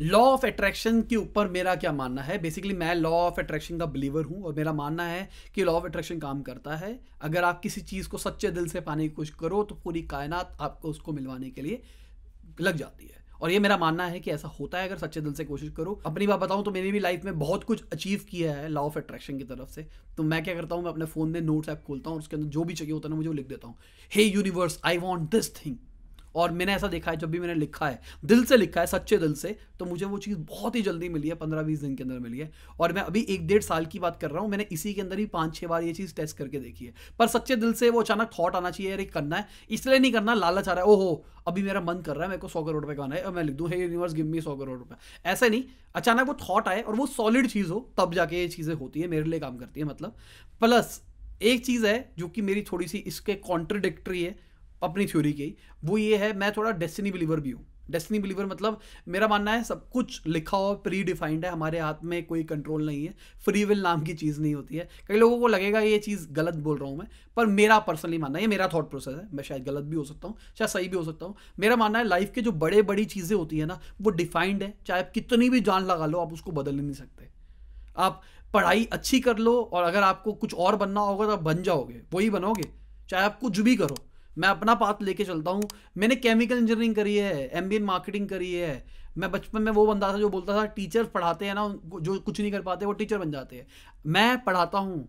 law of attraction के ऊपर मेरा क्या मानना है बेसिकली मैं लॉ ऑफ अट्रैक्शन का बिलीवर हूँ और मेरा मानना है कि लॉ ऑफ अट्रैक्शन काम करता है अगर आप किसी चीज़ को सच्चे दिल से पाने की कोशिश करो तो पूरी कायनात आपको उसको मिलवाने के लिए लग जाती है और ये मेरा मानना है कि ऐसा होता है अगर सच्चे दिल से कोशिश करो अपनी बात बताऊँ तो मैंने भी लाइफ में बहुत कुछ अचीव किया है लॉ ऑफ अट्रैक्शन की तरफ से तो मैं क्या करता हूँ मैं अपने फ़ोन में नोट्स ऐप खोलता हूँ उसके अंदर जो भी चाहिए होता है ना मुझे वो लिख देता हूँ hey universe I want this thing और मैंने ऐसा देखा है जब भी मैंने लिखा है दिल से लिखा है सच्चे दिल से तो मुझे वो चीज़ बहुत ही जल्दी मिली है पंद्रह बीस दिन के अंदर मिली है और मैं अभी एक डेढ़ साल की बात कर रहा हूँ मैंने इसी के अंदर ही पाँच छः बार ये चीज़ टेस्ट करके देखी है पर सच्चे दिल से वो अचानक थॉट आना चाहिए अरे करना है इसलिए नहीं करना लालच आ रहा है ओहो अभी मेरा मन कर रहा है मेरे को सौ करोड़ रुपये का है और मैं लिख दूँ हे यूनिवर्स गिव मी सौ करोड़ रुपये ऐसे नहीं अचानक वो थॉट आए और वो सॉलिड चीज़ हो तब जाके ये चीज़ें होती है मेरे लिए काम करती है मतलब प्लस एक चीज़ है जो कि मेरी थोड़ी सी इसके कॉन्ट्रडिक्टरी है अपनी थ्योरी की वो ये है मैं थोड़ा डेस्टिनी बिलीवर भी हूँ डेस्टिनी बिलीवर मतलब मेरा मानना है सब कुछ लिखा हुआ प्री डिफाइंड है हमारे हाथ में कोई कंट्रोल नहीं है फ्री विल नाम की चीज़ नहीं होती है कई लोगों को लगेगा ये चीज़ गलत बोल रहा हूँ मैं पर मेरा पर्सनली मानना है ये मेरा थॉट प्रोसेस है मैं शायद गलत भी हो सकता हूँ शायद सही भी हो सकता हूँ मेरा मानना है लाइफ के जो बड़े बड़ी चीज़ें होती है ना वो डिफाइंड है चाहे आप कितनी भी जान लगा लो आप उसको बदल ही नहीं सकते आप पढ़ाई अच्छी कर लो और अगर आपको कुछ और बनना होगा तो आप बन जाओगे वही बनोगे चाहे आप कुछ भी करो मैं अपना पाथ लेके चलता हूँ मैंने केमिकल इंजीनियरिंग करी है एम मार्केटिंग करी है मैं बचपन में वो बंदा था जो बोलता था टीचर पढ़ाते हैं ना जो कुछ नहीं कर पाते वो टीचर बन जाते हैं मैं पढ़ाता हूँ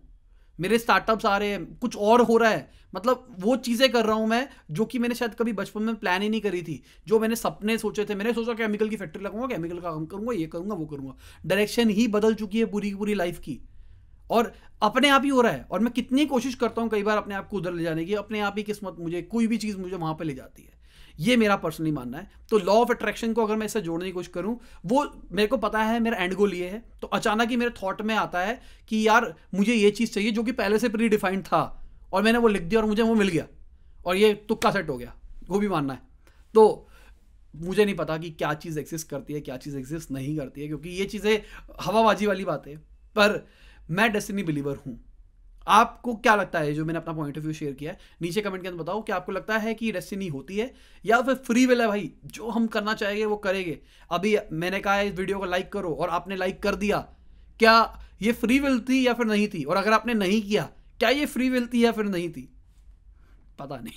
मेरे स्टार्टअप्स आ रहे हैं कुछ और हो रहा है मतलब वो चीज़ें कर रहा हूँ मैं जो कि मैंने शायद कभी बचपन में प्लान ही नहीं करी थी जो मैंने सपने सोचे थे मैंने सोचा केमिकल की फैक्ट्री लगाऊंगा केमिकल का काम करूँगा ये करूँगा वो करूँगा डायरेक्शन ही बदल चुकी है पूरी की पूरी लाइफ की और अपने आप ही हो रहा है और मैं कितनी कोशिश करता हूँ कई बार अपने आप को उधर ले जाने की अपने आप ही किस्मत मुझे कोई भी चीज़ मुझे वहाँ पर ले जाती है ये मेरा पर्सनली मानना है तो लॉ ऑफ अट्रैक्शन को अगर मैं इससे जोड़ने की कोशिश करूँ वो मेरे को पता है मेरा एंड गोल ये है तो अचानक ही मेरे थॉट में आता है कि यार मुझे ये चीज़ चाहिए जो कि पहले से प्री डिफाइंड था और मैंने वो लिख दिया और मुझे वो मिल गया और ये तुक्का सेट हो गया वो भी मानना है तो मुझे नहीं पता कि क्या चीज़ एग्जिस्ट करती है क्या चीज़ एग्जिस्ट नहीं करती है क्योंकि ये चीज़ें हवाबाजी वाली बात है पर मैं डेस्टिनी बिलीवर हूं आपको क्या लगता है जो मैंने अपना पॉइंट ऑफ व्यू शेयर किया है नीचे कमेंट के अंदर बताओ कि आपको लगता है कि डेस्टिनी होती है या फिर फ्री विल है भाई जो हम करना चाहेंगे वो करेंगे अभी मैंने कहा है इस वीडियो को लाइक करो और आपने लाइक कर दिया क्या ये फ्री विल थी या फिर नहीं थी और अगर आपने नहीं किया क्या ये फ्री विल थी या फिर नहीं थी पता नहीं